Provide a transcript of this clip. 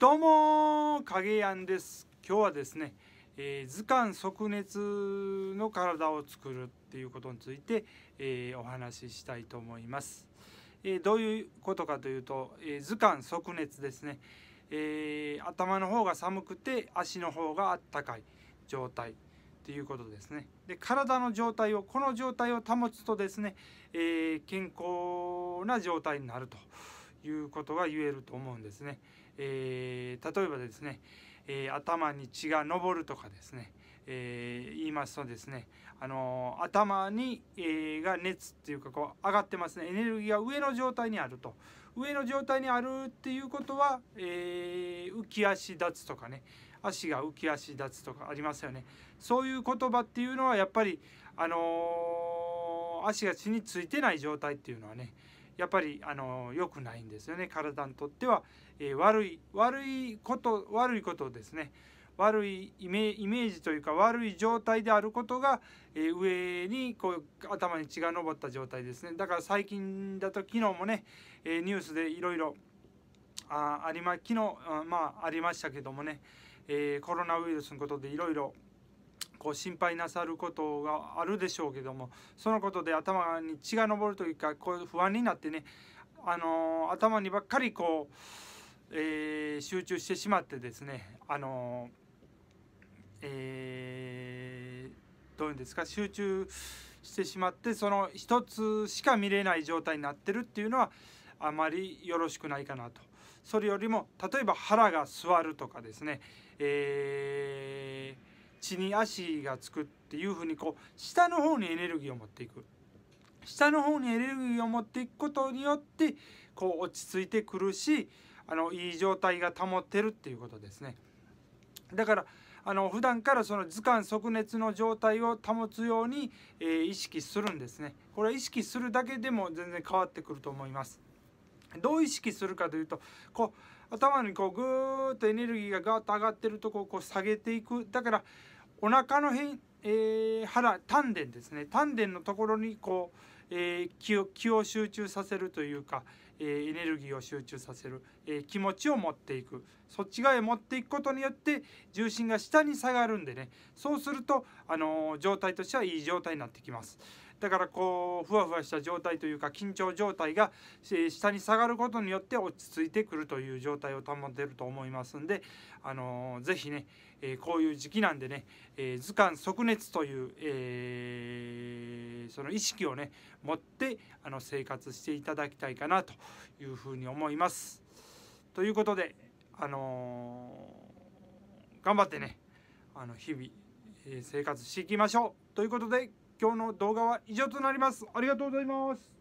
どうも影やんです今日はですね、えー、図鑑即熱の体を作るっていうことについて、えー、お話ししたいと思います、えー、どういうことかというと、え図鑑即熱ですね、え頭の方が寒くて足の方があったかい状態っていうことですねで体の状態をこの状態を保つとですね、え健康な状態になると。いうことが言えると思うんですね。えー、例えばですね、えー、頭に血が昇るとかですね、えー、言いますとですね、あの頭に、えが熱っていうかこう上がってますねエネルギーが上の状態にあると上の状態にあるっていうことは、え浮き足立つとかね足が浮き足立つとかありますよねそういう言葉っていうのはやっぱりあの足が血についてない状態っていうのはねやっぱりあの良くないんですよね体にとっては、えー、悪い悪いこと悪いことですね悪いイメージというか悪い状態であることが、えー、上にこう頭に血が上った状態ですねだから最近だと昨日もね、えー、ニュースでいろいろあありま昨日あまあありましたけどもね、えコロナウイルスのことでいろいろこう心配なさることがあるでしょうけどもそのことで頭に血が上るというかこう不安になってね、あの頭にばっかりこう、えー、集中してしまってですね、あのえー、どういうんですか集中してしまってその一つしか見れない状態になってるっていうのはあまりよろしくないかなと。それよりも例えば腹が据わるとかですね、えー地に足がつくっていうふうにこう下の方にエネルギーを持っていく下の方にエネルギーを持っていくことによってこう落ち着いてくるしあのいい状態が保ってるっていうことですね。だからあの普段からその図鑑即熱の状態を保つように、えー、意識するんですね。これは意識するだけでも全然変わってくると思います。どう意識するかというとこう頭にこうグーッとエネルギーがガーッと上がってるとこをこう下げていくだからお腹の辺、えー、腹丹田ですね丹田のところにこう、えー、気を気を集中させるというか、えー、エネルギーを集中させる、えー、気持ちを持っていくそっち側へ持っていくことによって重心が下に下がるんでねそうすると、あのー、状態としてはいい状態になってきます。だからこうふわふわした状態というか緊張状態が下に下がることによって落ち着いてくるという状態を保てると思いますんで、あのー、ぜひね、えこういう時期なんでね、え図鑑即熱という、えー、その意識をね持ってあの生活していただきたいかなというふうに思います。ということで、あのー、頑張ってねあの日々、え生活していきましょうということで今日の動画は以上となりますありがとうございます